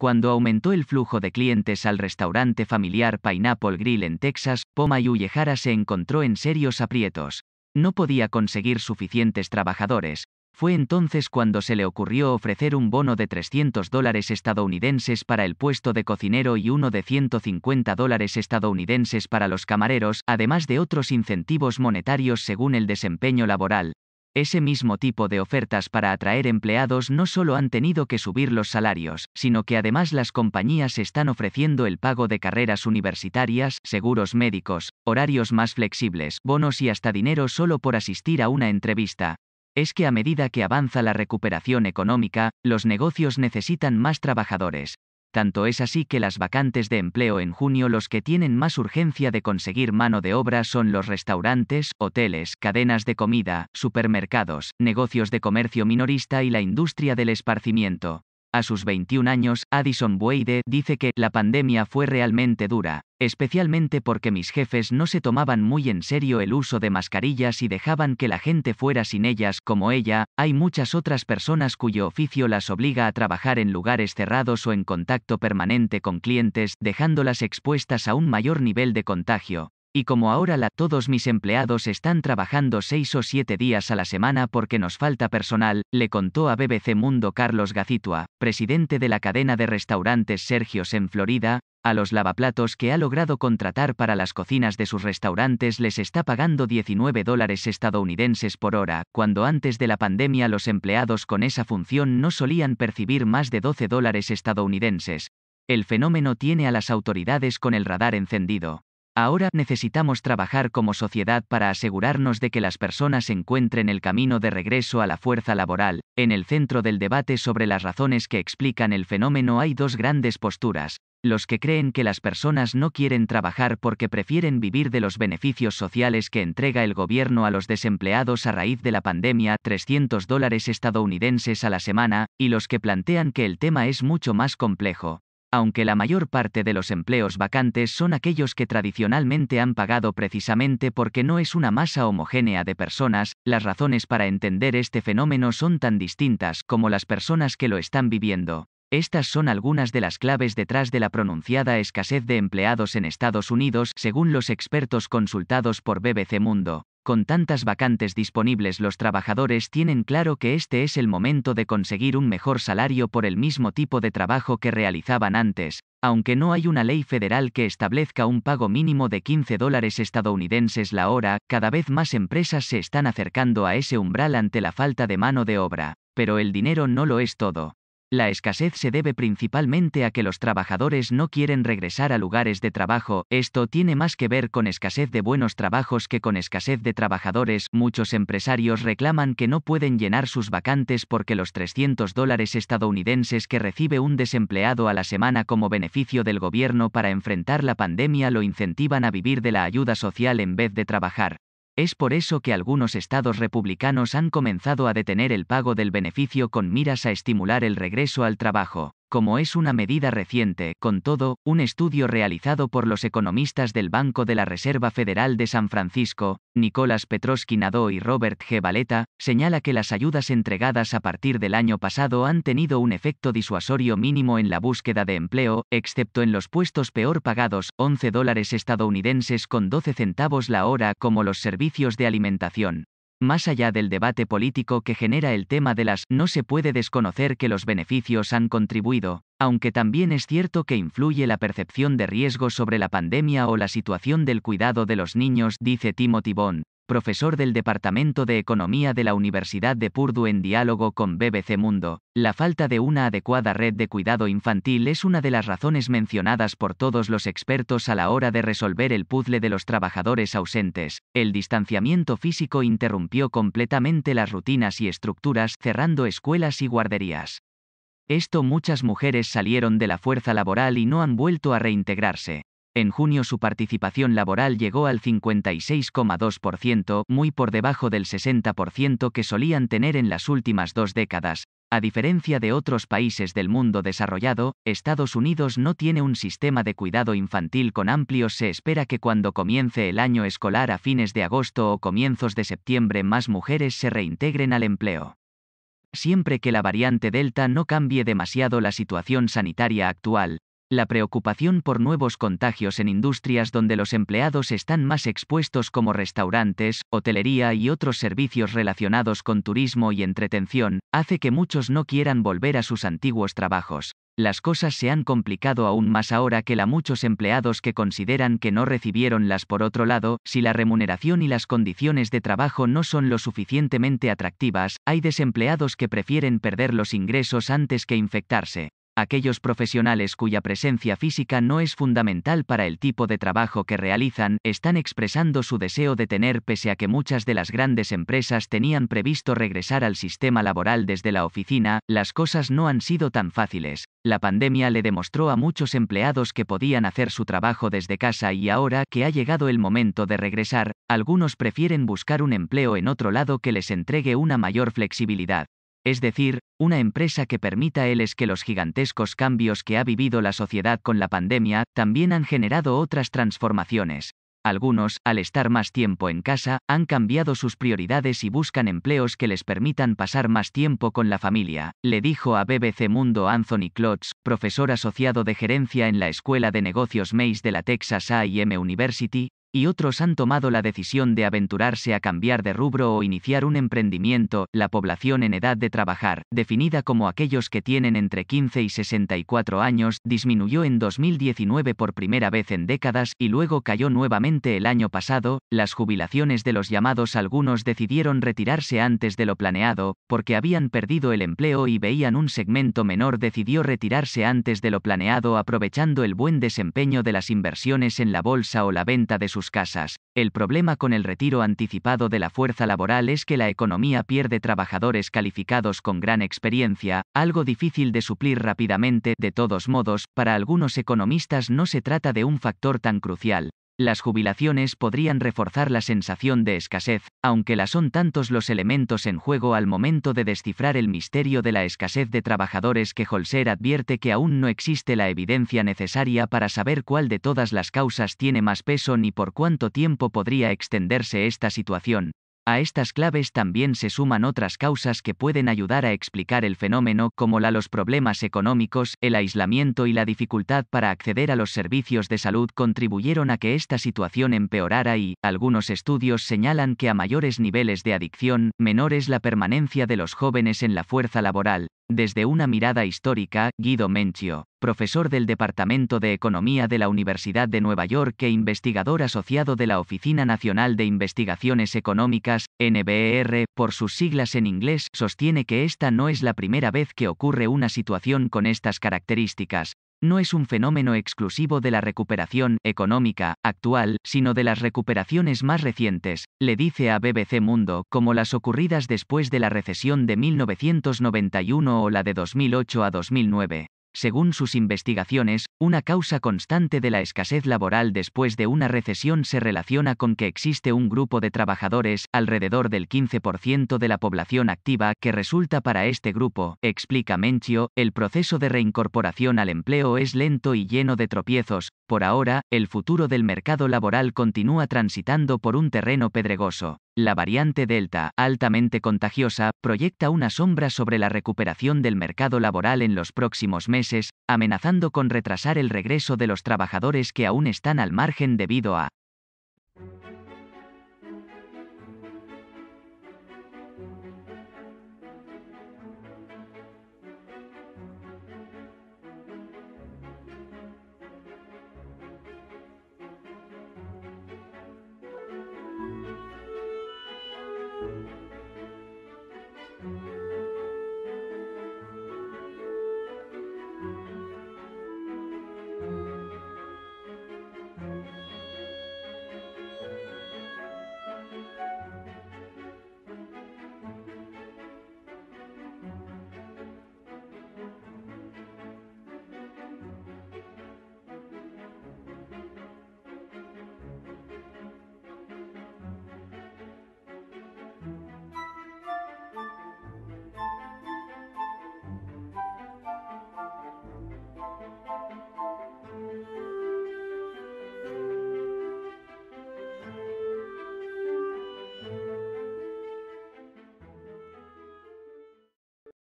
cuando aumentó el flujo de clientes al restaurante familiar Pineapple Grill en Texas, Poma y se encontró en serios aprietos. No podía conseguir suficientes trabajadores. Fue entonces cuando se le ocurrió ofrecer un bono de 300 dólares estadounidenses para el puesto de cocinero y uno de 150 dólares estadounidenses para los camareros, además de otros incentivos monetarios según el desempeño laboral. Ese mismo tipo de ofertas para atraer empleados no solo han tenido que subir los salarios, sino que además las compañías están ofreciendo el pago de carreras universitarias, seguros médicos, horarios más flexibles, bonos y hasta dinero solo por asistir a una entrevista. Es que a medida que avanza la recuperación económica, los negocios necesitan más trabajadores, tanto es así que las vacantes de empleo en junio los que tienen más urgencia de conseguir mano de obra son los restaurantes, hoteles, cadenas de comida, supermercados, negocios de comercio minorista y la industria del esparcimiento. A sus 21 años, Addison buide dice que la pandemia fue realmente dura, especialmente porque mis jefes no se tomaban muy en serio el uso de mascarillas y dejaban que la gente fuera sin ellas, como ella, hay muchas otras personas cuyo oficio las obliga a trabajar en lugares cerrados o en contacto permanente con clientes, dejándolas expuestas a un mayor nivel de contagio. Y como ahora la, todos mis empleados están trabajando seis o siete días a la semana porque nos falta personal, le contó a BBC Mundo Carlos Gacitua, presidente de la cadena de restaurantes Sergios en Florida, a los lavaplatos que ha logrado contratar para las cocinas de sus restaurantes les está pagando 19 dólares estadounidenses por hora, cuando antes de la pandemia los empleados con esa función no solían percibir más de 12 dólares estadounidenses. El fenómeno tiene a las autoridades con el radar encendido. Ahora necesitamos trabajar como sociedad para asegurarnos de que las personas encuentren el camino de regreso a la fuerza laboral. En el centro del debate sobre las razones que explican el fenómeno hay dos grandes posturas, los que creen que las personas no quieren trabajar porque prefieren vivir de los beneficios sociales que entrega el gobierno a los desempleados a raíz de la pandemia, 300 dólares estadounidenses a la semana, y los que plantean que el tema es mucho más complejo aunque la mayor parte de los empleos vacantes son aquellos que tradicionalmente han pagado precisamente porque no es una masa homogénea de personas, las razones para entender este fenómeno son tan distintas como las personas que lo están viviendo. Estas son algunas de las claves detrás de la pronunciada escasez de empleados en Estados Unidos, según los expertos consultados por BBC Mundo. Con tantas vacantes disponibles los trabajadores tienen claro que este es el momento de conseguir un mejor salario por el mismo tipo de trabajo que realizaban antes, aunque no hay una ley federal que establezca un pago mínimo de 15 dólares estadounidenses la hora, cada vez más empresas se están acercando a ese umbral ante la falta de mano de obra, pero el dinero no lo es todo. La escasez se debe principalmente a que los trabajadores no quieren regresar a lugares de trabajo, esto tiene más que ver con escasez de buenos trabajos que con escasez de trabajadores, muchos empresarios reclaman que no pueden llenar sus vacantes porque los 300 dólares estadounidenses que recibe un desempleado a la semana como beneficio del gobierno para enfrentar la pandemia lo incentivan a vivir de la ayuda social en vez de trabajar. Es por eso que algunos estados republicanos han comenzado a detener el pago del beneficio con miras a estimular el regreso al trabajo como es una medida reciente, con todo, un estudio realizado por los economistas del Banco de la Reserva Federal de San Francisco, Nicolás petroski Nadó y Robert G. Valeta, señala que las ayudas entregadas a partir del año pasado han tenido un efecto disuasorio mínimo en la búsqueda de empleo, excepto en los puestos peor pagados, 11 dólares estadounidenses con 12 centavos la hora como los servicios de alimentación, más allá del debate político que genera el tema de las, no se puede desconocer que los beneficios han contribuido, aunque también es cierto que influye la percepción de riesgo sobre la pandemia o la situación del cuidado de los niños, dice Timothy Bond, profesor del Departamento de Economía de la Universidad de Purdue en diálogo con BBC Mundo, la falta de una adecuada red de cuidado infantil es una de las razones mencionadas por todos los expertos a la hora de resolver el puzzle de los trabajadores ausentes. El distanciamiento físico interrumpió completamente las rutinas y estructuras cerrando escuelas y guarderías. Esto muchas mujeres salieron de la fuerza laboral y no han vuelto a reintegrarse. En junio su participación laboral llegó al 56,2%, muy por debajo del 60% que solían tener en las últimas dos décadas. A diferencia de otros países del mundo desarrollado, Estados Unidos no tiene un sistema de cuidado infantil con amplio, Se espera que cuando comience el año escolar a fines de agosto o comienzos de septiembre más mujeres se reintegren al empleo siempre que la variante Delta no cambie demasiado la situación sanitaria actual, la preocupación por nuevos contagios en industrias donde los empleados están más expuestos como restaurantes, hotelería y otros servicios relacionados con turismo y entretención, hace que muchos no quieran volver a sus antiguos trabajos. Las cosas se han complicado aún más ahora que la muchos empleados que consideran que no recibieron las por otro lado, si la remuneración y las condiciones de trabajo no son lo suficientemente atractivas, hay desempleados que prefieren perder los ingresos antes que infectarse aquellos profesionales cuya presencia física no es fundamental para el tipo de trabajo que realizan, están expresando su deseo de tener pese a que muchas de las grandes empresas tenían previsto regresar al sistema laboral desde la oficina, las cosas no han sido tan fáciles. La pandemia le demostró a muchos empleados que podían hacer su trabajo desde casa y ahora que ha llegado el momento de regresar, algunos prefieren buscar un empleo en otro lado que les entregue una mayor flexibilidad es decir, una empresa que permita es que los gigantescos cambios que ha vivido la sociedad con la pandemia también han generado otras transformaciones. Algunos, al estar más tiempo en casa, han cambiado sus prioridades y buscan empleos que les permitan pasar más tiempo con la familia, le dijo a BBC Mundo Anthony Klotz, profesor asociado de gerencia en la Escuela de Negocios Mays de la Texas AM University, y otros han tomado la decisión de aventurarse a cambiar de rubro o iniciar un emprendimiento, la población en edad de trabajar, definida como aquellos que tienen entre 15 y 64 años, disminuyó en 2019 por primera vez en décadas y luego cayó nuevamente el año pasado, las jubilaciones de los llamados algunos decidieron retirarse antes de lo planeado, porque habían perdido el empleo y veían un segmento menor decidió retirarse antes de lo planeado aprovechando el buen desempeño de las inversiones en la bolsa o la venta de sus casas. El problema con el retiro anticipado de la fuerza laboral es que la economía pierde trabajadores calificados con gran experiencia, algo difícil de suplir rápidamente. De todos modos, para algunos economistas no se trata de un factor tan crucial, las jubilaciones podrían reforzar la sensación de escasez, aunque la son tantos los elementos en juego al momento de descifrar el misterio de la escasez de trabajadores que Holzer advierte que aún no existe la evidencia necesaria para saber cuál de todas las causas tiene más peso ni por cuánto tiempo podría extenderse esta situación, a estas claves también se suman otras causas que pueden ayudar a explicar el fenómeno, como la los problemas económicos, el aislamiento y la dificultad para acceder a los servicios de salud contribuyeron a que esta situación empeorara y, algunos estudios señalan que a mayores niveles de adicción, menor es la permanencia de los jóvenes en la fuerza laboral. Desde una mirada histórica, Guido Menchio, profesor del Departamento de Economía de la Universidad de Nueva York e investigador asociado de la Oficina Nacional de Investigaciones Económicas, NBER, por sus siglas en inglés, sostiene que esta no es la primera vez que ocurre una situación con estas características, no es un fenómeno exclusivo de la recuperación económica actual, sino de las recuperaciones más recientes, le dice a BBC Mundo, como las ocurridas después de la recesión de 1991 o la de 2008 a 2009 según sus investigaciones, una causa constante de la escasez laboral después de una recesión se relaciona con que existe un grupo de trabajadores, alrededor del 15% de la población activa, que resulta para este grupo, explica Menchio, el proceso de reincorporación al empleo es lento y lleno de tropiezos, por ahora, el futuro del mercado laboral continúa transitando por un terreno pedregoso. La variante Delta, altamente contagiosa, proyecta una sombra sobre la recuperación del mercado laboral en los próximos meses, amenazando con retrasar el regreso de los trabajadores que aún están al margen debido a